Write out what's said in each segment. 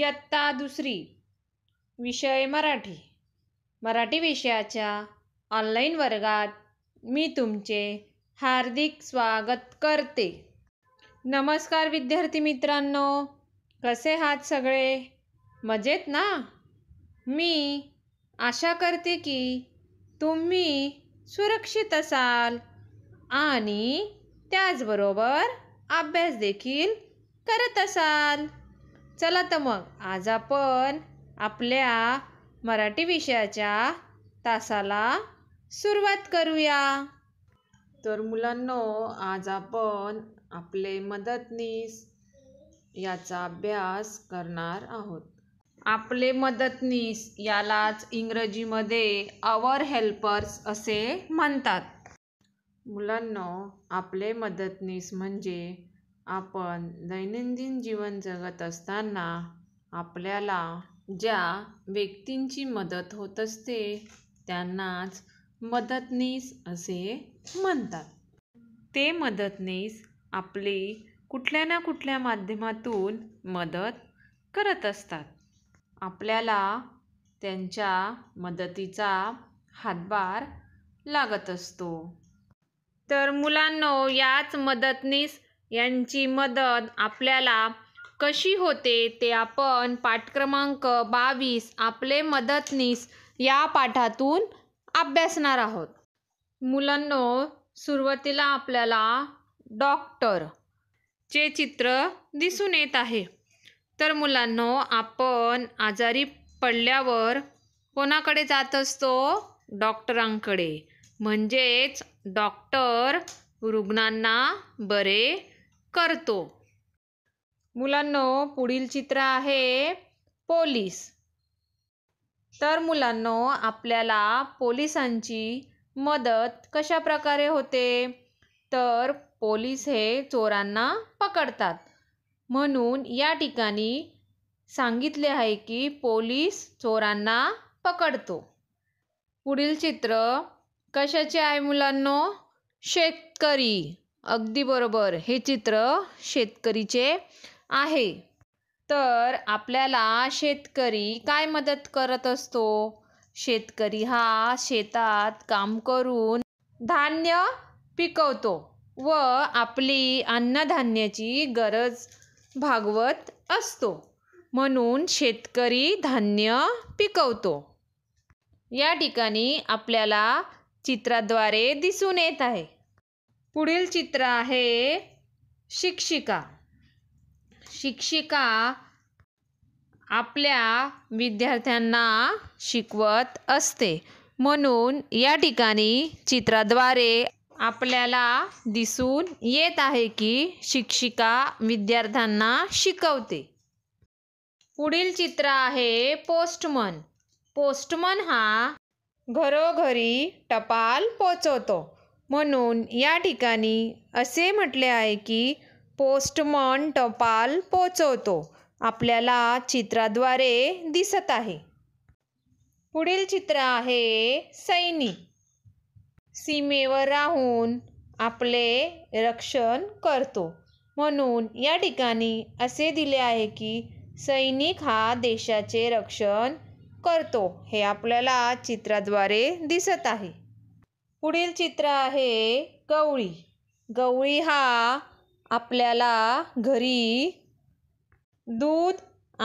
इयत्ता दुसरी विषय मराठी मराठी विषयाच्या ऑनलाईन वर्गात मी तुमचे हार्दिक स्वागत करते नमस्कार विद्यार्थी मित्रांनो कसे आहात सगळे मजेत ना मी आशा करते की तुम्ही सुरक्षित असाल आणि त्याचबरोबर अभ्यास देखील करत असाल चला तर मग आज आपण आपल्या मराठी विषयाच्या तासाला सुरुवात करूया तर मुलांनो आज आपण आपले मदतनीस याचा अभ्यास करणार आहोत आपले मदतनीस यालाच इंग्रजीमध्ये आवर हेल्पर्स असे म्हणतात मुलांनो आपले मदतनीस म्हणजे आपण दैनंदिन जीवन जगत असताना आपल्याला ज्या व्यक्तींची मदत होत असते त्यांनाच मदतनीस असे म्हणतात ते मदतनीस आपली कुठल्या ना कुठल्या माध्यमातून मदत करत असतात आपल्याला त्यांच्या मदतीचा हातभार लागत असतो तर मुलांनो याच मदतनीस यांची मदत आपल्याला कशी होते ते आपण पाठ बावीस आपले मदतनीस या पाठातून अभ्यासणार आहोत मुलांनो सुरुवातीला आपल्याला डॉक्टर चे चित्र दिसून येत आहे तर मुलांनो आपण आजारी पडल्यावर कोणाकडे जात असतो डॉक्टरांकडे म्हणजेच डॉक्टर रुग्णांना बरे करतो मुलांनो पुढील चित्र आहे पोलीस तर मुलांनो आपल्याला पोलिसांची मदत कशा प्रकारे होते तर पोलीस हे चोरांना पकडतात म्हणून या ठिकाणी सांगितले आहे की पोलीस चोरांना पकडतो पुढील चित्र कशाचे आहे मुलांनो शेतकरी अगदी बरोबर हे चित्र शेतकरीचे आहे तर आपल्याला शेतकरी काय मदत करत असतो शेतकरी हा शेतात काम करून धान्य पिकवतो व आपली अन्नधान्याची गरज भागवत असतो म्हणून शेतकरी धान्य पिकवतो या ठिकाणी आपल्याला चित्राद्वारे दिसून येत आहे पुढील चित्र आहे शिक्षिका शिक्षिका आपल्या विद्यार्थ्यांना शिकवत असते म्हणून या ठिकाणी चित्राद्वारे आपल्याला दिसून येत आहे की शिक्षिका विद्यार्थ्यांना शिकवते पुढील चित्र आहे पोस्टमन पोस्टमन हा घरोघरी टपाल पोचवतो म्हणून या ठिकाणी असे म्हटले आहे की पोस्टमन टपाल पोचवतो आपल्याला चित्राद्वारे दिसत आहे पुढील चित्र आहे सैनिक सीमेवर राहून आपले रक्षण करतो म्हणून या ठिकाणी असे दिले आहे की सैनिक हा देशाचे रक्षण करतो हे आपल्याला चित्राद्वारे दिसत आहे पुढील चित्र आहे गवळी गवळी हा आपल्याला घरी दूध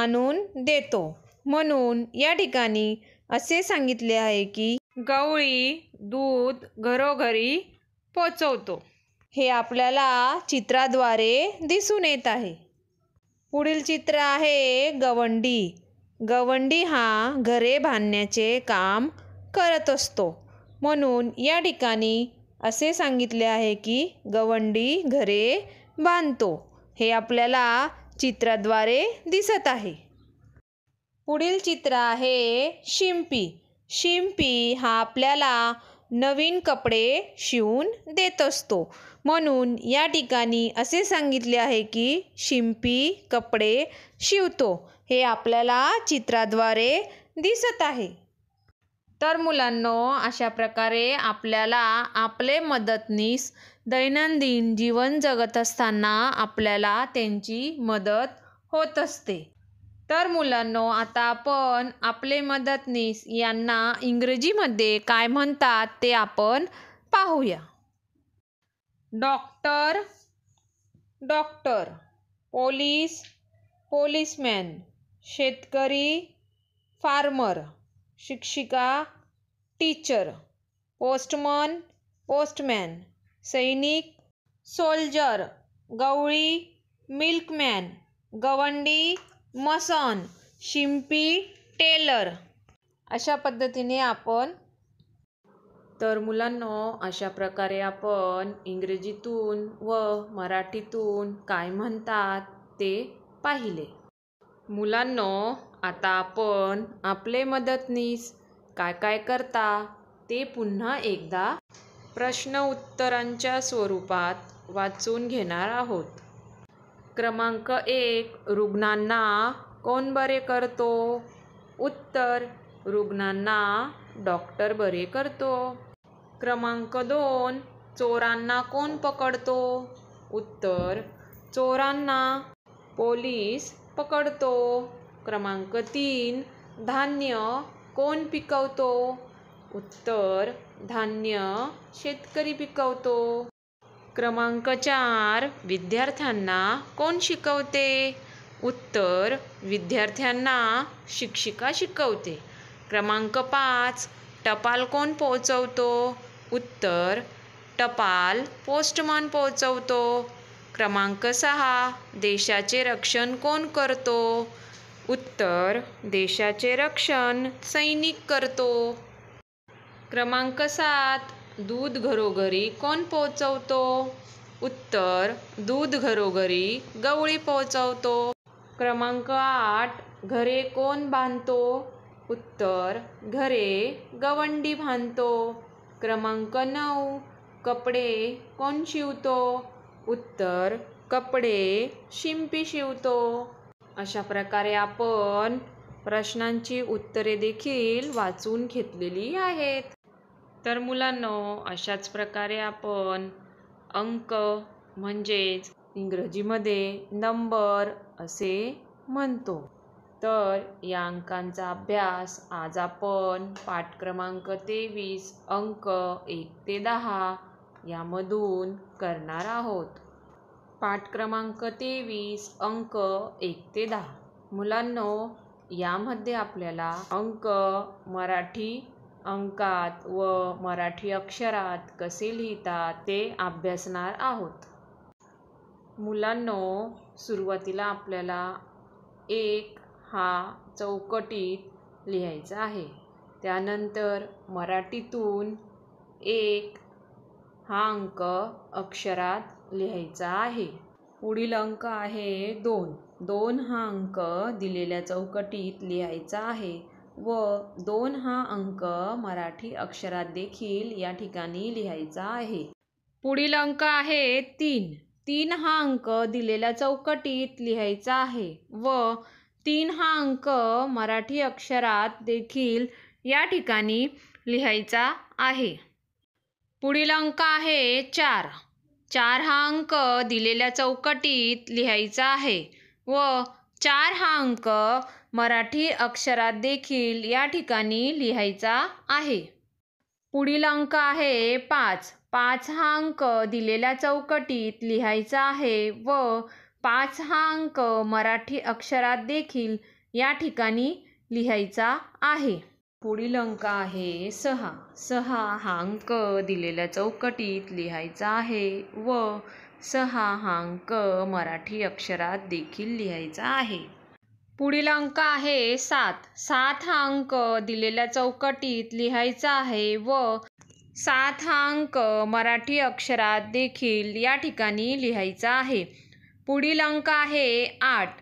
आणून देतो म्हणून या ठिकाणी असे सांगितले आहे की गवळी दूध घरोघरी पोचवतो हे आपल्याला चित्राद्वारे दिसून येत आहे पुढील चित्र आहे गवंडी गवंडी हा घरे बांधण्याचे काम करत असतो म्हणून या ठिकाणी असे सांगितले आहे की गवंडी घरे बांधतो हे आपल्याला चित्राद्वारे दिसत आहे पुढील चित्र आहे शिंपी शिंपी हा आपल्याला नवीन कपडे शिवून देत असतो म्हणून या ठिकाणी असे सांगितले आहे की शिंपी कपडे शिवतो हे आपल्याला चित्राद्वारे दिसत आहे तर मुलांनो अशा प्रकारे आपल्याला आपले मदतनीस दैनंदिन जीवन जगत असताना आपल्याला त्यांची मदत होत असते तर मुलांनो आता आपण आपले मदतनीस यांना इंग्रजीमध्ये काय म्हणतात ते आपण पाहूया डॉक्टर डॉक्टर पोलीस पोलीसमॅन शेतकरी फार्मर शिक्षिका टीचर पोस्टमन पोस्टमॅन सैनिक सोल्जर गवळी मिल्कमॅन गवंडी मसन शिंपी टेलर अशा पद्धतीने आपण तर मुलांना अशा प्रकारे आपण इंग्रजीतून व मराठीतून काय म्हणतात ते पाहिले मुलांना आता आपण आपले मदतनीस काय काय करता ते पुन्हा एकदा प्रश्न उत्तरांच्या स्वरूपात वाचून घेणार आहोत क्रमांक एक रुग्णांना कोण बरे करतो उत्तर रुग्णांना डॉक्टर बरे करतो क्रमांक दोन चोरांना कोण पकडतो उत्तर चोरांना पोलीस पकडतो क्रमांक तीन धान्य कोण पिकवतो उत्तर धान्य शेतकरी पिकवतो क्रमांक चार विद्यार्थ्यांना कोण शिकवते उत्तर विद्यार्थ्यांना शिक्षिका शिकवते क्रमांक पाच टपाल कोण पोहोचवतो उत्तर टपाल पोस्टमन पोहोचवतो क्रमांक सहा देशाचे रक्षण कोण करतो उत्तर देशाचे रक्षण सैनिक करतो क्रमांक सात दूध घरोघरी कोण पोहोचवतो उत्तर दूध घरोघरी गवळी पोहोचवतो क्रमांक आठ घरे कोण बांधतो उत्तर घरे गवंडी बांधतो क्रमांक नऊ कपडे कोण शिवतो उत्तर कपडे शिंपी शिवतो अशा प्रकारे आपण प्रश्नांची उत्तरे देखील वाचून घेतलेली आहेत तर मुलांनो अशाच प्रकारे आपण अंक म्हणजेच इंग्रजीमध्ये नंबर असे म्हणतो तर या अंकांचा अभ्यास आज आपण पाठ क्रमांक तेवीस अंक एक ते दहा यामधून करणार आहोत पाठ क्रमांक तेवीस अंक एक ते दहा मुलांनो यामध्ये आपल्याला अंक मराठी अंकात व मराठी अक्षरात कसे लिहितात ते अभ्यासणार आहोत मुलांनो सुरुवातीला आपल्याला एक हा चौकटीत लिहायचा आहे त्यानंतर मराठीतून एक हा अंक अक्षरात लिहायचा आहे पुढील अंक आहे दोन दोन हा अंक दिलेल्या चौकटीत लिहायचा आहे व दोन हा अंक मराठी अक्षरात देखील या ठिकाणी लिहायचा आहे पुढील अंक आहे तीन तीन हा अंक दिलेल्या चौकटीत लिहायचा आहे व तीन हा अंक मराठी अक्षरात देखील या ठिकाणी लिहायचा आहे पुढील अंक आहे चार चार हा अंक दिलेल्या चौकटीत लिहायचा आहे व चार हा अंक मराठी अक्षरात देखील या ठिकाणी लिहायचा आहे पुढील अंक आहे पाच पाच हा अंक दिलेल्या चौकटीत लिहायचा आहे व पाच हा अंक मराठी अक्षरात देखील या ठिकाणी लिहायचा आहे पुढील अंक आहे सहा सहा हा अंक दिलेल्या चौकटीत लिहायचा आहे व सहा हा अंक मराठी अक्षरात देखील लिहायचा आहे पुढील अंक आहे सात सात हा अंक दिलेल्या चौकटीत लिहायचा आहे व सात हा अंक मराठी अक्षरात देखील या ठिकाणी लिहायचा आहे पुढील अंक आहे आठ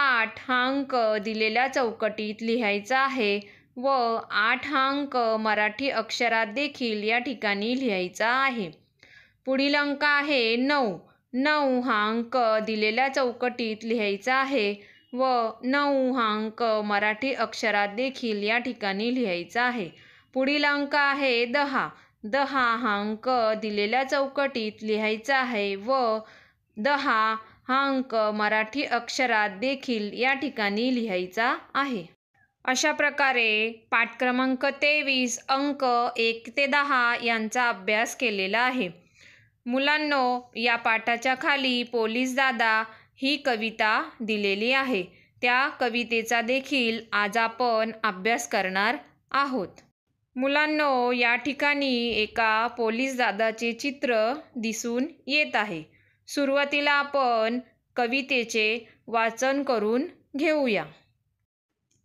आठ हा अंक दिलेल्या चौकटीत लिहायचा आहे व आठ अंक मराठी अक्षरात देखील या ठिकाणी लिहायचा आहे पुढील अंक आहे नऊ नऊ हा अंक दिलेल्या चौकटीत लिहायचा आहे व नऊ हा अंक मराठी अक्षरात देखील या ठिकाणी लिहायचा आहे पुढील अंक आहे दहा दहा हा अंक दिलेल्या चौकटीत लिहायचा आहे व दहा हा अंक मराठी अक्षरात देखील या ठिकाणी लिहायचा आहे अशा प्रकारे पाठ क्रमांक तेवीस अंक एक ते दहा यांचा अभ्यास केलेला आहे मुलांनो या पाठाच्या खाली पोलीस दादा ही कविता दिलेली आहे त्या कवितेचा देखील आज आपण अभ्यास करणार आहोत मुलांनो या ठिकाणी एका पोलीस दादाचे चित्र दिसून येत आहे सुरुवातीला आपण कवितेचे वाचन करून घेऊया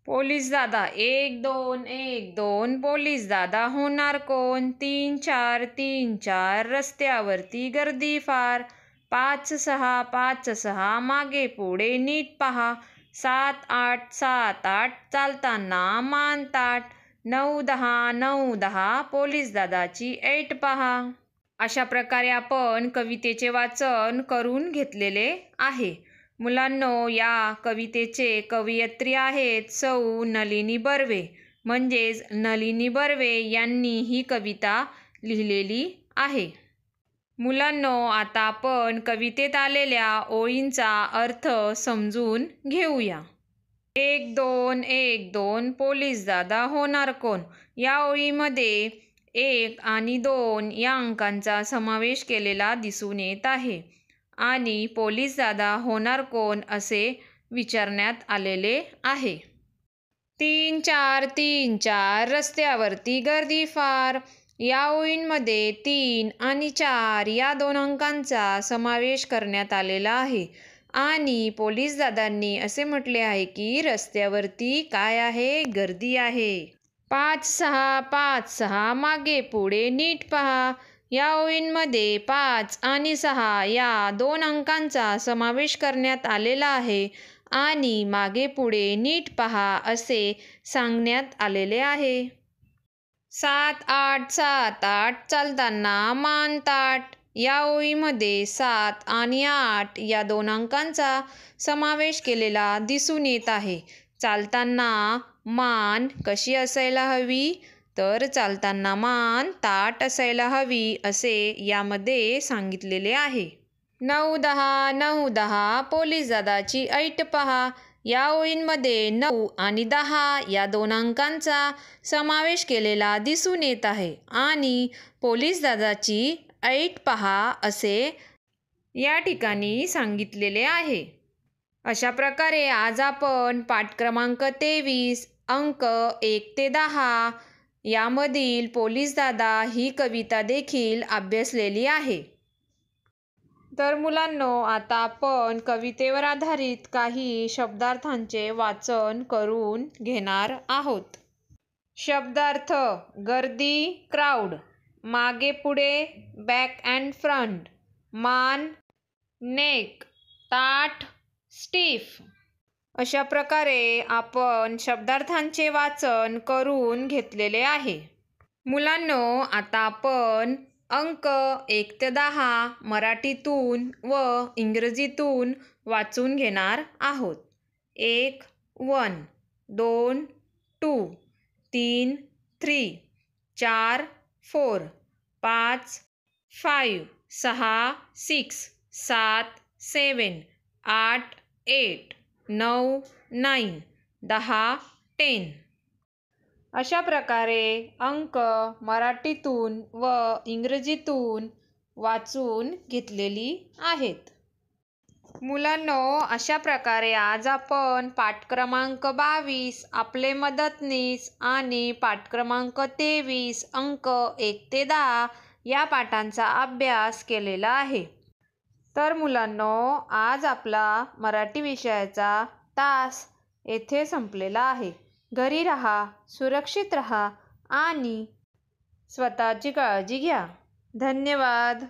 पोलीस दादा एक दोन एक दोन पोलीस दादा होणार कोण तीन चार तीन चार रस्त्यावरती गर्दी फार पाच सहा पाच सहा मागे पुढे नीट पहा सात आठ सात आठ चालताना मानताट नऊ दहा नऊ दहा पोलीस दादाची ऐट पहा अशा प्रकारे आपण कवितेचे वाचन करून घेतलेले आहे मुलांनो या कवितेचे कवयित्री आहेत सौ नलिनी बर्वे म्हणजेच नलिनी बर्वे यांनी ही कविता लिहिलेली आहे मुलांनो आता आपण कवितेत आलेल्या ओळींचा अर्थ समजून घेऊया एक दोन एक दोन पोलीस दादा होणार कोण या ओळीमध्ये एक आणि दोन या अंकांचा समावेश केलेला दिसून येत आहे आणि पोलीस दादा होणार कोण असे विचारण्यात आलेले आहे तीन चार तीन चार रस्त्यावरती गर्दी फार या ओळींमध्ये तीन आणि चार या दोन अंकांचा समावेश करण्यात आलेला आहे आणि पोलीस दादांनी असे म्हटले आहे की रस्त्यावरती काय आहे गर्दी आहे पाच सहा पाच सहा मागे पुढे नीट पहा या ओळींमध्ये पाच आणि सहा या दोन अंकांचा समावेश करण्यात आलेला आहे आणि मागे पुढे नीट पहा असे सांगण्यात आलेले आहे सात आठ सात आठ चालताना मान ताट या ओळीमध्ये सात आणि आठ या दोन अंकांचा समावेश केलेला दिसून येत आहे चालताना मान कशी असायला हवी तर चालताना मान ताट असायला हवी असे यामध्ये सांगितलेले आहे नऊ दहा नऊ दहा पोलीस दादाची ऐट पहा या ओळींमध्ये नऊ आणि दहा या दोन अंकांचा समावेश केलेला दिसून येत आहे आणि पोलीस दादाची ऐट पहा असे या ठिकाणी सांगितलेले आहे अशा प्रकारे आज आपण पाठ क्रमांक तेवीस अंक एक ते दहा यामधील दादा ही कविता देखील अभ्यासलेली आहे तर मुलांनो आता आपण कवितेवर आधारित काही शब्दार्थांचे वाचन करून घेणार आहोत शब्दार्थ गर्दी क्राऊड मागे पुढे बॅक अँड फ्रंट मान नेक ताट स्टीफ अशा प्रकारे आपण शब्दार्थांचे वाचन करून घेतलेले आहे मुलांनो आता आपण अंक एक ते दहा मराठीतून व इंग्रजीतून वाचून घेणार आहोत एक वन दोन टू तीन थ्री चार फोर पाच फाईव्ह सहा सिक्स सात सेवन आठ एट नऊ नाईन दहा टेन अशा प्रकारे अंक मराठीतून व इंग्रजीतून वाचून घेतलेली आहेत मुलांनो अशा प्रकारे आज आपण पाठ बावीस आपले मदतनीस आणि पाठ तेवीस अंक एक ते दहा या पाठांचा अभ्यास केलेला आहे तर मुलांनो आज आपला मराठी विषयाचा तास येथे संपलेला आहे घरी रहा, सुरक्षित रहा आणि स्वतःची काळजी घ्या धन्यवाद